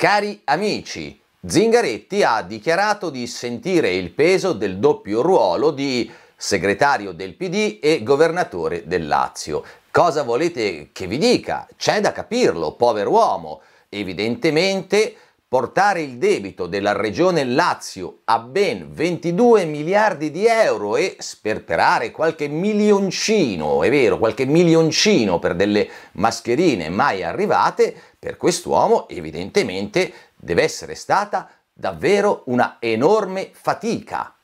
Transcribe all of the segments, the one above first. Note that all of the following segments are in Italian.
Cari amici, Zingaretti ha dichiarato di sentire il peso del doppio ruolo di segretario del PD e governatore del Lazio. Cosa volete che vi dica? C'è da capirlo, povero uomo. Evidentemente portare il debito della regione Lazio a ben 22 miliardi di euro e sperperare qualche milioncino, è vero, qualche milioncino per delle mascherine mai arrivate, per quest'uomo evidentemente deve essere stata davvero una enorme fatica.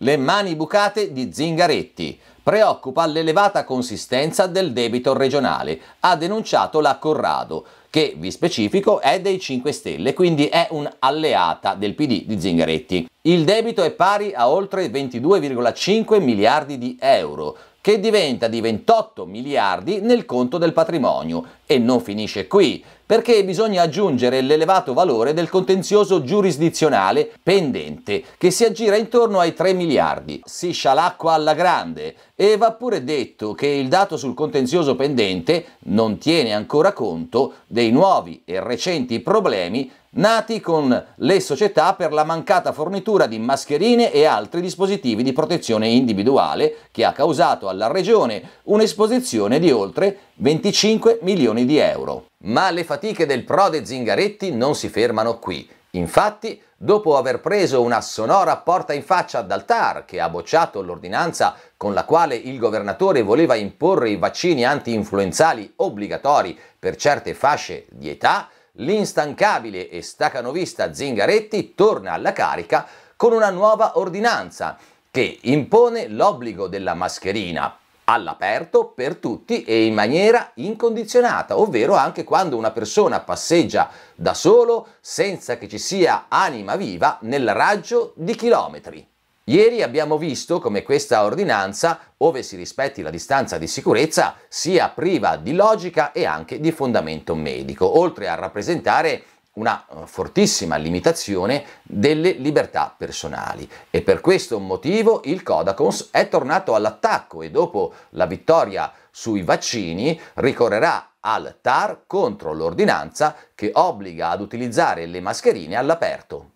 Le mani bucate di Zingaretti. Preoccupa l'elevata consistenza del debito regionale, ha denunciato la Corrado che vi specifico è dei 5 Stelle, quindi è un'alleata del PD di Zingaretti. Il debito è pari a oltre 22,5 miliardi di euro, che diventa di 28 miliardi nel conto del patrimonio. E non finisce qui, perché bisogna aggiungere l'elevato valore del contenzioso giurisdizionale pendente, che si aggira intorno ai 3 miliardi. Si scialacqua alla grande e va pure detto che il dato sul contenzioso pendente non tiene ancora conto dei nuovi e recenti problemi nati con le società per la mancata fornitura di mascherine e altri dispositivi di protezione individuale che ha causato alla Regione un'esposizione di oltre 25 milioni di euro. Ma le fatiche del Prode Zingaretti non si fermano qui. Infatti, dopo aver preso una sonora porta in faccia dal TAR, che ha bocciato l'ordinanza con la quale il governatore voleva imporre i vaccini anti-influenzali obbligatori per certe fasce di età, L'instancabile e stacanovista Zingaretti torna alla carica con una nuova ordinanza che impone l'obbligo della mascherina all'aperto per tutti e in maniera incondizionata, ovvero anche quando una persona passeggia da solo senza che ci sia anima viva nel raggio di chilometri. Ieri abbiamo visto come questa ordinanza, ove si rispetti la distanza di sicurezza, sia priva di logica e anche di fondamento medico, oltre a rappresentare una eh, fortissima limitazione delle libertà personali e per questo motivo il Codacons è tornato all'attacco e dopo la vittoria sui vaccini ricorrerà al TAR contro l'ordinanza che obbliga ad utilizzare le mascherine all'aperto.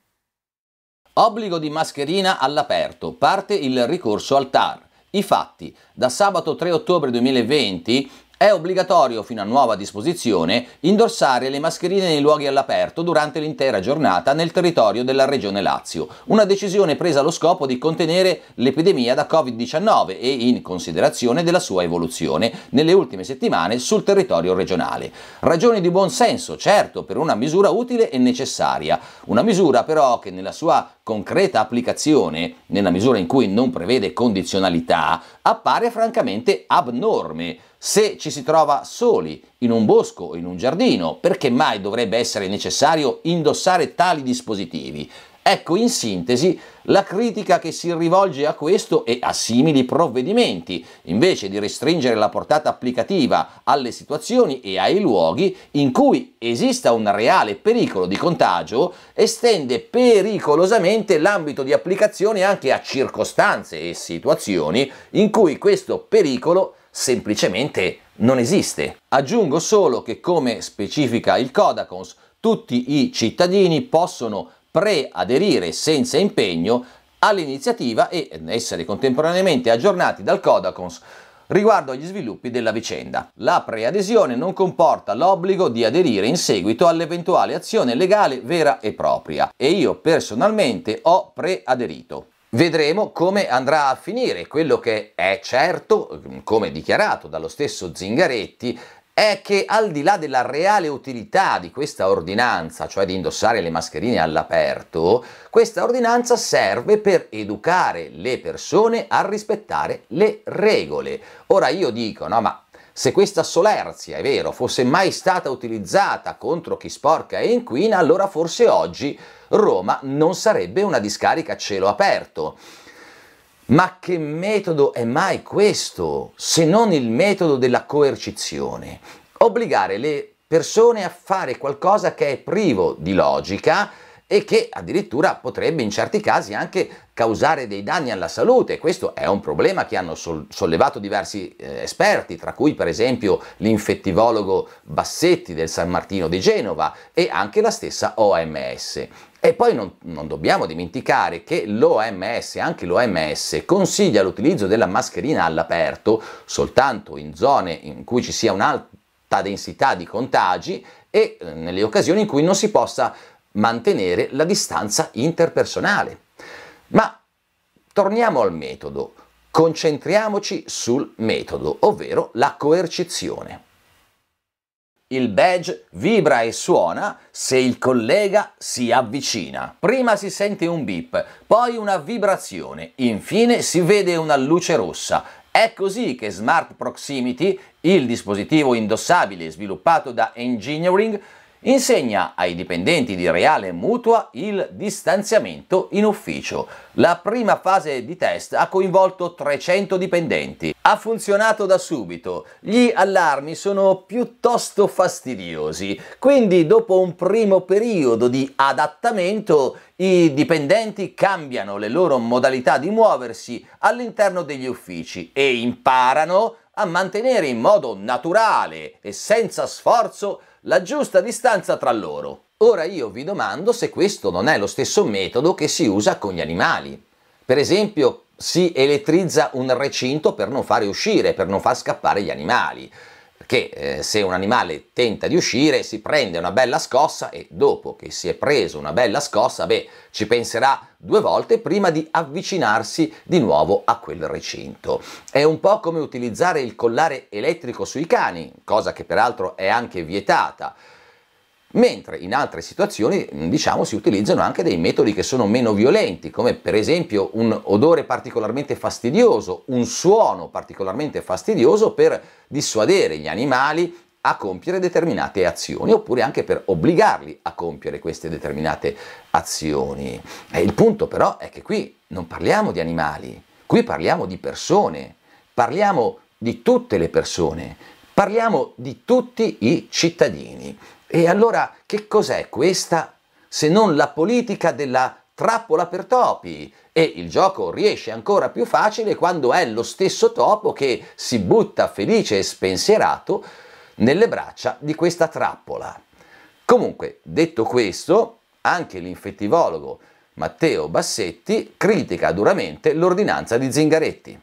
Obbligo di mascherina all'aperto, parte il ricorso al TAR. I fatti. Da sabato 3 ottobre 2020 è obbligatorio, fino a nuova disposizione, indossare le mascherine nei luoghi all'aperto durante l'intera giornata nel territorio della Regione Lazio, una decisione presa allo scopo di contenere l'epidemia da Covid-19 e in considerazione della sua evoluzione nelle ultime settimane sul territorio regionale. Ragioni di buon senso, certo, per una misura utile e necessaria, una misura però che nella sua concreta applicazione, nella misura in cui non prevede condizionalità, appare francamente abnorme se ci si trova soli in un bosco o in un giardino, perché mai dovrebbe essere necessario indossare tali dispositivi? Ecco in sintesi la critica che si rivolge a questo e a simili provvedimenti, invece di restringere la portata applicativa alle situazioni e ai luoghi in cui esista un reale pericolo di contagio, estende pericolosamente l'ambito di applicazione anche a circostanze e situazioni in cui questo pericolo semplicemente non esiste. Aggiungo solo che come specifica il Codacons, tutti i cittadini possono preaderire senza impegno all'iniziativa e essere contemporaneamente aggiornati dal Codacons riguardo agli sviluppi della vicenda. La preadesione non comporta l'obbligo di aderire in seguito all'eventuale azione legale vera e propria e io personalmente ho preaderito. Vedremo come andrà a finire. Quello che è certo, come dichiarato dallo stesso Zingaretti, è che al di là della reale utilità di questa ordinanza, cioè di indossare le mascherine all'aperto, questa ordinanza serve per educare le persone a rispettare le regole. Ora io dico, no, ma se questa solerzia, è vero, fosse mai stata utilizzata contro chi sporca e inquina, allora forse oggi Roma non sarebbe una discarica a cielo aperto. Ma che metodo è mai questo, se non il metodo della coercizione? Obbligare le persone a fare qualcosa che è privo di logica e che addirittura potrebbe in certi casi anche causare dei danni alla salute. Questo è un problema che hanno sollevato diversi eh, esperti, tra cui per esempio l'infettivologo Bassetti del San Martino di Genova e anche la stessa OMS. E poi non, non dobbiamo dimenticare che l'OMS, anche l'OMS, consiglia l'utilizzo della mascherina all'aperto soltanto in zone in cui ci sia un'alta densità di contagi e eh, nelle occasioni in cui non si possa mantenere la distanza interpersonale. Ma torniamo al metodo, concentriamoci sul metodo, ovvero la coercizione il badge vibra e suona se il collega si avvicina. Prima si sente un beep, poi una vibrazione, infine si vede una luce rossa. È così che Smart Proximity, il dispositivo indossabile sviluppato da Engineering, insegna ai dipendenti di Reale Mutua il distanziamento in ufficio. La prima fase di test ha coinvolto 300 dipendenti. Ha funzionato da subito. Gli allarmi sono piuttosto fastidiosi, quindi dopo un primo periodo di adattamento i dipendenti cambiano le loro modalità di muoversi all'interno degli uffici e imparano a mantenere in modo naturale e senza sforzo la giusta distanza tra loro. Ora io vi domando se questo non è lo stesso metodo che si usa con gli animali. Per esempio, si elettrizza un recinto per non fare uscire, per non far scappare gli animali che eh, se un animale tenta di uscire si prende una bella scossa e dopo che si è preso una bella scossa, beh, ci penserà due volte prima di avvicinarsi di nuovo a quel recinto. È un po' come utilizzare il collare elettrico sui cani, cosa che peraltro è anche vietata mentre in altre situazioni mm, diciamo si utilizzano anche dei metodi che sono meno violenti come per esempio un odore particolarmente fastidioso un suono particolarmente fastidioso per dissuadere gli animali a compiere determinate azioni oppure anche per obbligarli a compiere queste determinate azioni e il punto però è che qui non parliamo di animali qui parliamo di persone parliamo di tutte le persone Parliamo di tutti i cittadini. E allora che cos'è questa se non la politica della trappola per topi? E il gioco riesce ancora più facile quando è lo stesso topo che si butta felice e spensierato nelle braccia di questa trappola. Comunque, detto questo, anche l'infettivologo Matteo Bassetti critica duramente l'ordinanza di Zingaretti.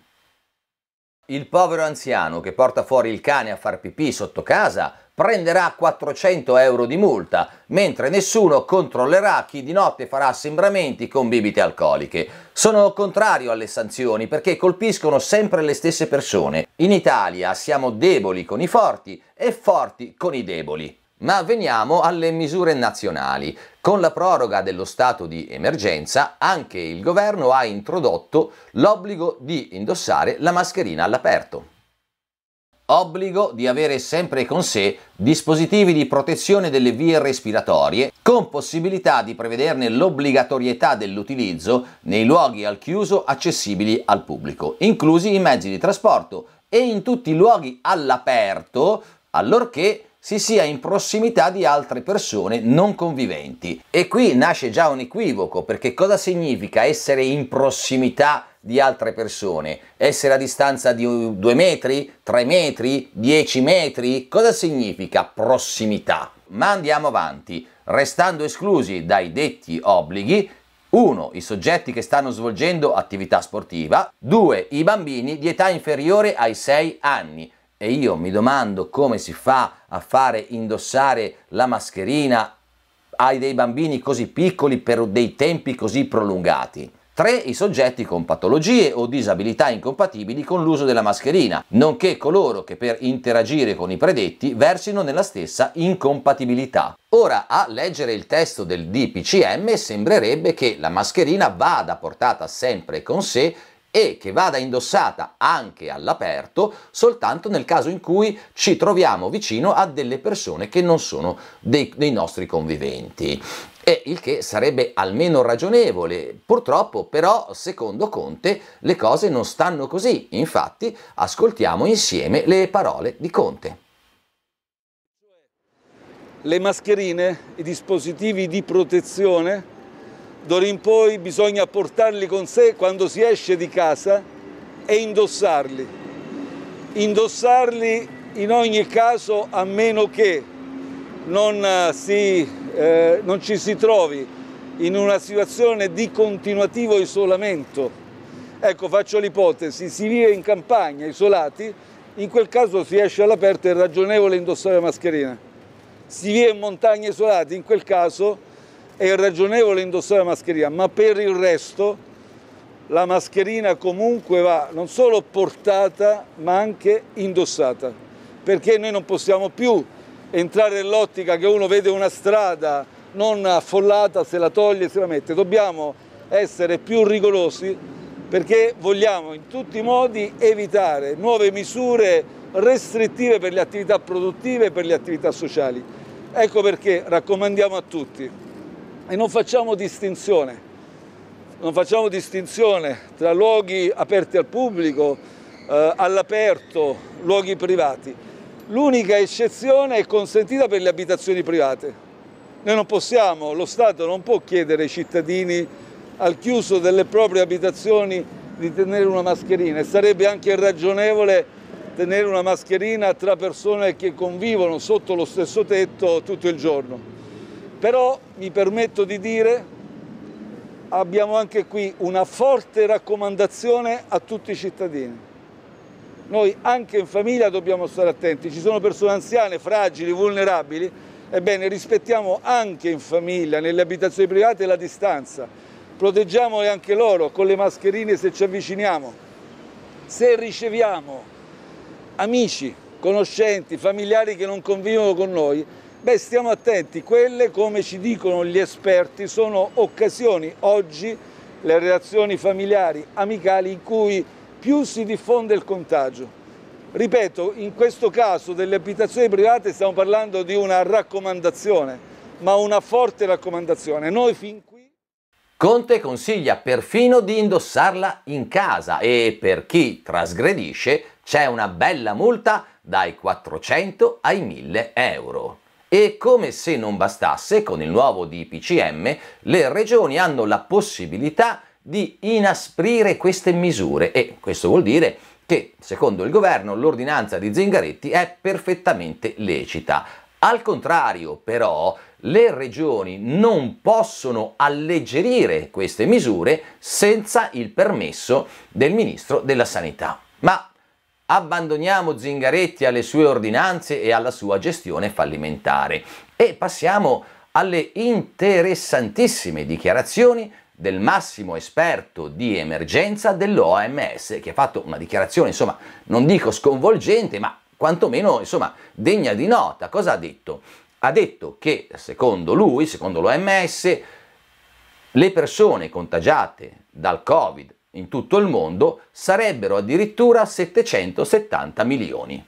Il povero anziano che porta fuori il cane a far pipì sotto casa prenderà 400 euro di multa, mentre nessuno controllerà chi di notte farà assembramenti con bibite alcoliche. Sono contrario alle sanzioni perché colpiscono sempre le stesse persone. In Italia siamo deboli con i forti e forti con i deboli. Ma veniamo alle misure nazionali. Con la proroga dello stato di emergenza anche il governo ha introdotto l'obbligo di indossare la mascherina all'aperto. Obbligo di avere sempre con sé dispositivi di protezione delle vie respiratorie, con possibilità di prevederne l'obbligatorietà dell'utilizzo nei luoghi al chiuso accessibili al pubblico, inclusi i mezzi di trasporto e in tutti i luoghi all'aperto, allorché si sia in prossimità di altre persone non conviventi. E qui nasce già un equivoco, perché cosa significa essere in prossimità di altre persone? Essere a distanza di 2 metri, 3 metri, 10 metri? Cosa significa prossimità? Ma andiamo avanti. Restando esclusi dai detti obblighi, 1. I soggetti che stanno svolgendo attività sportiva. 2. I bambini di età inferiore ai 6 anni e io mi domando come si fa a fare indossare la mascherina ai dei bambini così piccoli per dei tempi così prolungati. 3. I soggetti con patologie o disabilità incompatibili con l'uso della mascherina, nonché coloro che per interagire con i predetti versino nella stessa incompatibilità. Ora, a leggere il testo del DPCM sembrerebbe che la mascherina vada portata sempre con sé e che vada indossata anche all'aperto soltanto nel caso in cui ci troviamo vicino a delle persone che non sono dei, dei nostri conviventi. E il che sarebbe almeno ragionevole. Purtroppo però, secondo Conte, le cose non stanno così. Infatti, ascoltiamo insieme le parole di Conte. Le mascherine, i dispositivi di protezione D'ora in poi bisogna portarli con sé quando si esce di casa e indossarli. Indossarli in ogni caso a meno che non, eh, si, eh, non ci si trovi in una situazione di continuativo isolamento. Ecco, faccio l'ipotesi, si vive in campagna, isolati, in quel caso si esce all'aperto e è ragionevole indossare la mascherina. Si vive in montagna isolati, in quel caso è ragionevole indossare la mascherina, ma per il resto la mascherina comunque va non solo portata ma anche indossata, perché noi non possiamo più entrare nell'ottica che uno vede una strada non affollata, se la toglie, se la mette, dobbiamo essere più rigorosi perché vogliamo in tutti i modi evitare nuove misure restrittive per le attività produttive e per le attività sociali. Ecco perché raccomandiamo a tutti e non facciamo distinzione. Non facciamo distinzione tra luoghi aperti al pubblico, eh, all'aperto, luoghi privati. L'unica eccezione è consentita per le abitazioni private. Noi non possiamo, lo Stato non può chiedere ai cittadini al chiuso delle proprie abitazioni di tenere una mascherina e sarebbe anche ragionevole tenere una mascherina tra persone che convivono sotto lo stesso tetto tutto il giorno. Però mi permetto di dire, abbiamo anche qui una forte raccomandazione a tutti i cittadini. Noi anche in famiglia dobbiamo stare attenti, ci sono persone anziane, fragili, vulnerabili, ebbene rispettiamo anche in famiglia, nelle abitazioni private, la distanza, proteggiamole anche loro con le mascherine se ci avviciniamo. Se riceviamo amici, conoscenti, familiari che non convivono con noi, Beh, stiamo attenti, quelle come ci dicono gli esperti sono occasioni oggi, le relazioni familiari, amicali, in cui più si diffonde il contagio. Ripeto, in questo caso delle abitazioni private stiamo parlando di una raccomandazione, ma una forte raccomandazione. Noi fin qui... Conte consiglia perfino di indossarla in casa e per chi trasgredisce c'è una bella multa dai 400 ai 1000 euro. E come se non bastasse, con il nuovo DPCM, le regioni hanno la possibilità di inasprire queste misure e questo vuol dire che, secondo il governo, l'ordinanza di Zingaretti è perfettamente lecita. Al contrario, però, le regioni non possono alleggerire queste misure senza il permesso del ministro della Sanità. Ma abbandoniamo Zingaretti alle sue ordinanze e alla sua gestione fallimentare e passiamo alle interessantissime dichiarazioni del massimo esperto di emergenza dell'OMS che ha fatto una dichiarazione insomma non dico sconvolgente ma quantomeno insomma degna di nota cosa ha detto ha detto che secondo lui secondo l'OMS le persone contagiate dal covid in tutto il mondo sarebbero addirittura 770 milioni.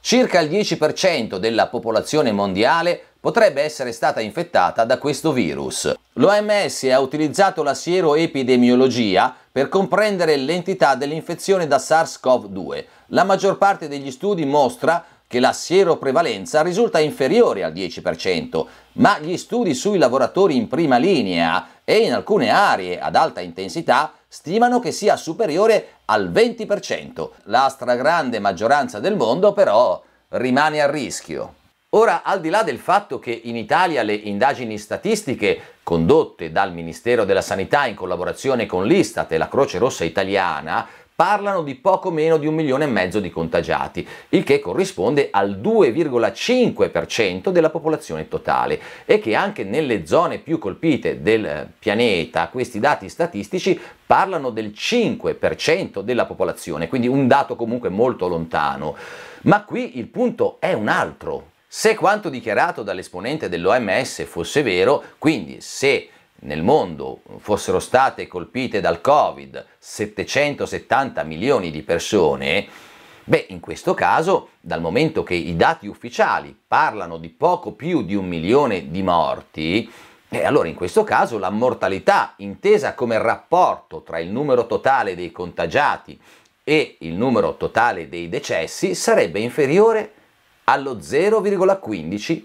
Circa il 10% della popolazione mondiale potrebbe essere stata infettata da questo virus. L'OMS ha utilizzato la sieroepidemiologia per comprendere l'entità dell'infezione da SARS-CoV-2. La maggior parte degli studi mostra che la sieroprevalenza risulta inferiore al 10%, ma gli studi sui lavoratori in prima linea e in alcune aree ad alta intensità stimano che sia superiore al 20%. La stragrande maggioranza del mondo però rimane a rischio. Ora, al di là del fatto che in Italia le indagini statistiche condotte dal Ministero della Sanità in collaborazione con l'Istat e la Croce Rossa Italiana parlano di poco meno di un milione e mezzo di contagiati, il che corrisponde al 2,5% della popolazione totale e che anche nelle zone più colpite del eh, pianeta questi dati statistici parlano del 5% della popolazione, quindi un dato comunque molto lontano. Ma qui il punto è un altro. Se quanto dichiarato dall'esponente dell'OMS fosse vero, quindi se nel mondo fossero state colpite dal Covid 770 milioni di persone, beh, in questo caso, dal momento che i dati ufficiali parlano di poco più di un milione di morti, e eh, allora in questo caso la mortalità, intesa come rapporto tra il numero totale dei contagiati e il numero totale dei decessi, sarebbe inferiore allo 0,15%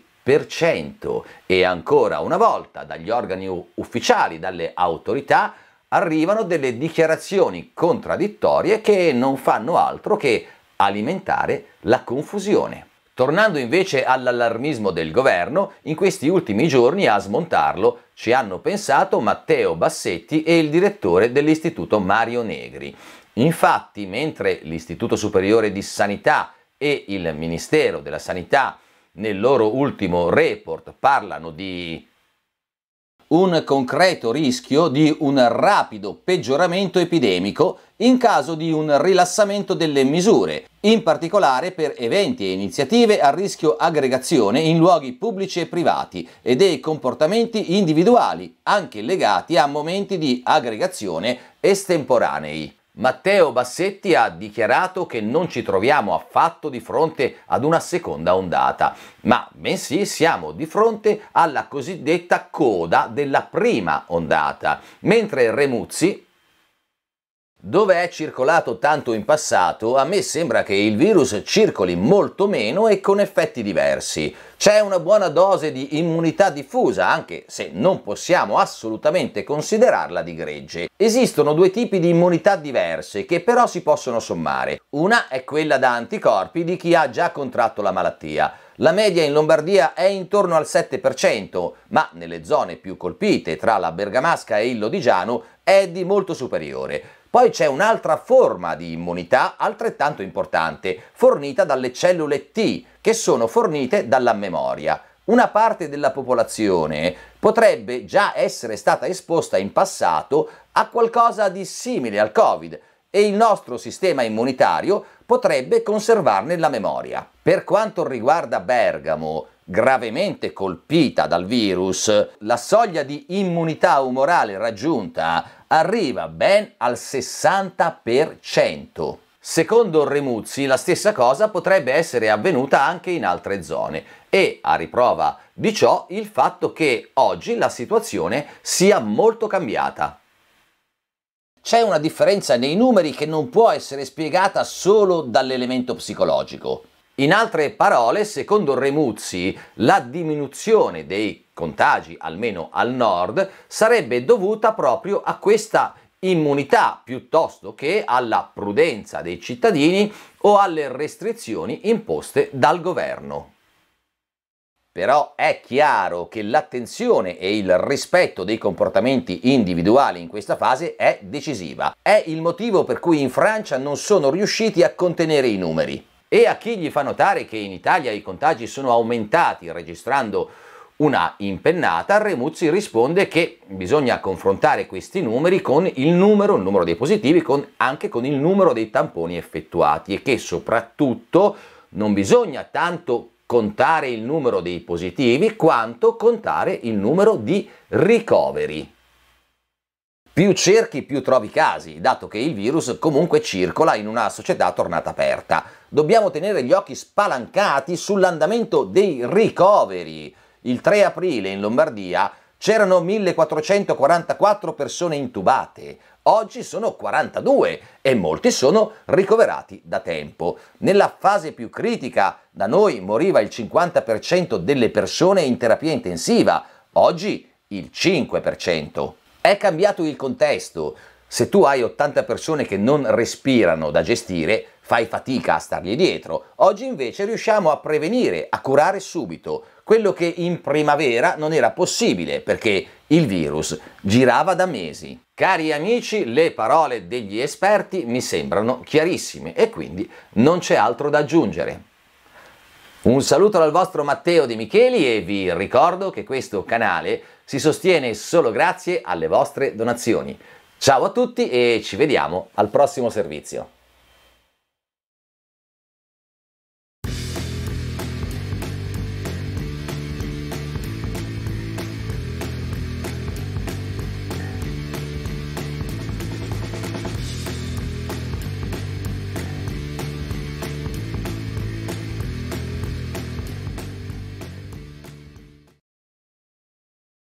e ancora una volta dagli organi ufficiali, dalle autorità, arrivano delle dichiarazioni contraddittorie che non fanno altro che alimentare la confusione. Tornando invece all'allarmismo del governo, in questi ultimi giorni a smontarlo ci hanno pensato Matteo Bassetti e il direttore dell'Istituto Mario Negri. Infatti, mentre l'Istituto Superiore di Sanità e il Ministero della Sanità nel loro ultimo report parlano di un concreto rischio di un rapido peggioramento epidemico in caso di un rilassamento delle misure, in particolare per eventi e iniziative a rischio aggregazione in luoghi pubblici e privati e dei comportamenti individuali, anche legati a momenti di aggregazione estemporanei. Matteo Bassetti ha dichiarato che non ci troviamo affatto di fronte ad una seconda ondata, ma bensì siamo di fronte alla cosiddetta coda della prima ondata, mentre Remuzzi, dove è circolato tanto in passato, a me sembra che il virus circoli molto meno e con effetti diversi. C'è una buona dose di immunità diffusa, anche se non possiamo assolutamente considerarla di gregge. Esistono due tipi di immunità diverse che però si possono sommare. Una è quella da anticorpi di chi ha già contratto la malattia. La media in Lombardia è intorno al 7%, ma nelle zone più colpite, tra la Bergamasca e il Lodigiano, è di molto superiore. Poi c'è un'altra forma di immunità altrettanto importante, fornita dalle cellule T, che sono fornite dalla memoria. Una parte della popolazione potrebbe già essere stata esposta in passato a qualcosa di simile al Covid e il nostro sistema immunitario potrebbe conservarne la memoria. Per quanto riguarda Bergamo, gravemente colpita dal virus, la soglia di immunità umorale raggiunta arriva ben al 60%. Secondo Remuzzi la stessa cosa potrebbe essere avvenuta anche in altre zone e a riprova di ciò il fatto che oggi la situazione sia molto cambiata. C'è una differenza nei numeri che non può essere spiegata solo dall'elemento psicologico. In altre parole, secondo Remuzzi, la diminuzione dei contagi, almeno al nord, sarebbe dovuta proprio a questa immunità piuttosto che alla prudenza dei cittadini o alle restrizioni imposte dal governo. Però è chiaro che l'attenzione e il rispetto dei comportamenti individuali in questa fase è decisiva. È il motivo per cui in Francia non sono riusciti a contenere i numeri e a chi gli fa notare che in Italia i contagi sono aumentati registrando una impennata, Remuzzi risponde che bisogna confrontare questi numeri con il numero, il numero dei positivi, con, anche con il numero dei tamponi effettuati e che soprattutto non bisogna tanto contare il numero dei positivi quanto contare il numero di ricoveri. Più cerchi più trovi casi, dato che il virus comunque circola in una società tornata aperta dobbiamo tenere gli occhi spalancati sull'andamento dei ricoveri. Il 3 aprile in Lombardia c'erano 1444 persone intubate, oggi sono 42 e molti sono ricoverati da tempo. Nella fase più critica da noi moriva il 50% delle persone in terapia intensiva, oggi il 5%. È cambiato il contesto. Se tu hai 80 persone che non respirano da gestire, fai fatica a stargli dietro. Oggi invece riusciamo a prevenire, a curare subito quello che in primavera non era possibile perché il virus girava da mesi. Cari amici, le parole degli esperti mi sembrano chiarissime e quindi non c'è altro da aggiungere. Un saluto dal vostro Matteo De Micheli e vi ricordo che questo canale si sostiene solo grazie alle vostre donazioni. Ciao a tutti e ci vediamo al prossimo servizio.